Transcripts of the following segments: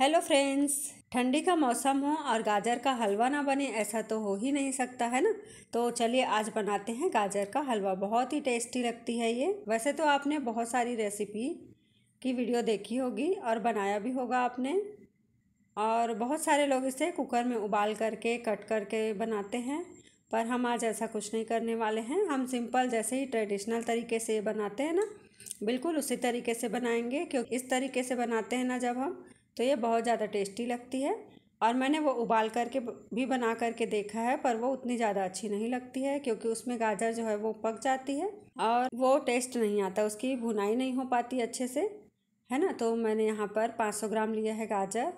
hello friends ठंडी का मौसम हो और गाजर का हलवा ना बने ऐसा तो हो ही नहीं सकता है ना तो चलिए आज बनाते हैं गाजर का हलवा बहुत ही टेस्टी लगती है ये वैसे तो आपने बहुत सारी रेसिपी की वीडियो देखी होगी और बनाया भी होगा आपने और बहुत सारे लोग इसे कुकर में उबाल करके कट करके बनाते हैं पर हम आज ऐसा कुछ नहीं करने वाले हैं हम सिंपल जैसे ही ट्रेडिशनल तरीके से बनाते हैं ना बिल्कुल उसी तरीके से बनाएंगे क्योंकि इस तरीके से बनाते हैं ना जब हम तो ये बहुत ज़्यादा टेस्टी लगती है और मैंने वो उबाल करके भी बना करके देखा है पर वो उतनी ज़्यादा अच्छी नहीं लगती है क्योंकि उसमें गाजर जो है वो पक जाती है और वो टेस्ट नहीं आता उसकी भुनाई नहीं हो पाती अच्छे से है ना तो मैंने यहाँ पर 500 ग्राम लिया है गाजर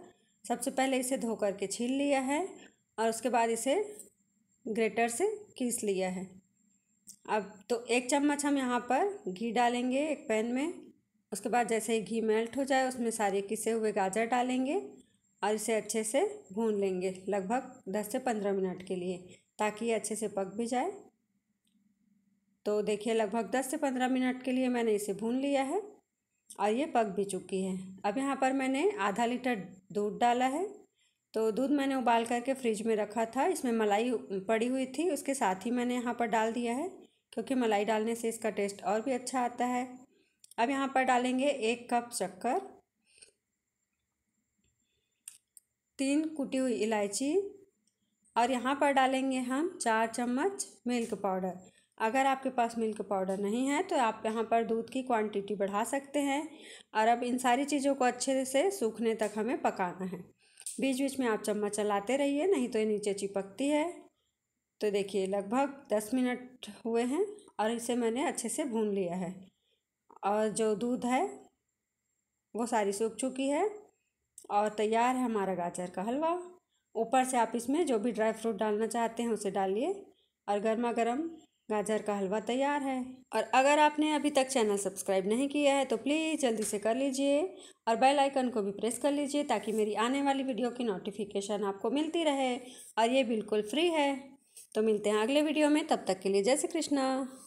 सबसे पहले इसे धो कर के छील लिया है और उसके बाद इसे ग्रेटर से खींच लिया है अब तो एक चम्मच हम यहाँ पर घी डालेंगे एक पैन में उसके बाद जैसे ही घी मेल्ट हो जाए उसमें सारे किसे हुए गाजर डालेंगे और इसे अच्छे से भून लेंगे लगभग दस से पंद्रह मिनट के लिए ताकि ये अच्छे से पक भी जाए तो देखिए लगभग दस से पंद्रह मिनट के लिए मैंने इसे भून लिया है और ये पक भी चुकी है अब यहाँ पर मैंने आधा लीटर दूध डाला है तो दूध मैंने उबाल करके फ्रिज में रखा था इसमें मलाई पड़ी हुई थी उसके साथ ही मैंने यहाँ पर डाल दिया है क्योंकि मलाई डालने से इसका टेस्ट और भी अच्छा आता है अब यहाँ पर डालेंगे एक कप शक्कर तीन कुटी हुई इलायची और यहाँ पर डालेंगे हम चार चम्मच मिल्क पाउडर अगर आपके पास मिल्क पाउडर नहीं है तो आप यहाँ पर दूध की क्वांटिटी बढ़ा सकते हैं और अब इन सारी चीज़ों को अच्छे से सूखने तक हमें पकाना है बीच बीच में आप चम्मच चलाते रहिए नहीं तो ये नीचे चिपकती है तो देखिए लगभग दस मिनट हुए हैं और इसे मैंने अच्छे से भून लिया है और जो दूध है वो सारी सूख चुकी है और तैयार है हमारा गाजर का हलवा ऊपर से आप इसमें जो भी ड्राई फ्रूट डालना चाहते हैं उसे डालिए और गर्मा गर्म गाजर का हलवा तैयार है और अगर आपने अभी तक चैनल सब्सक्राइब नहीं किया है तो प्लीज़ जल्दी से कर लीजिए और बेल आइकन को भी प्रेस कर लीजिए ताकि मेरी आने वाली वीडियो की नोटिफिकेशन आपको मिलती रहे और ये बिल्कुल फ्री है तो मिलते हैं अगले वीडियो में तब तक के लिए जय श्री कृष्णा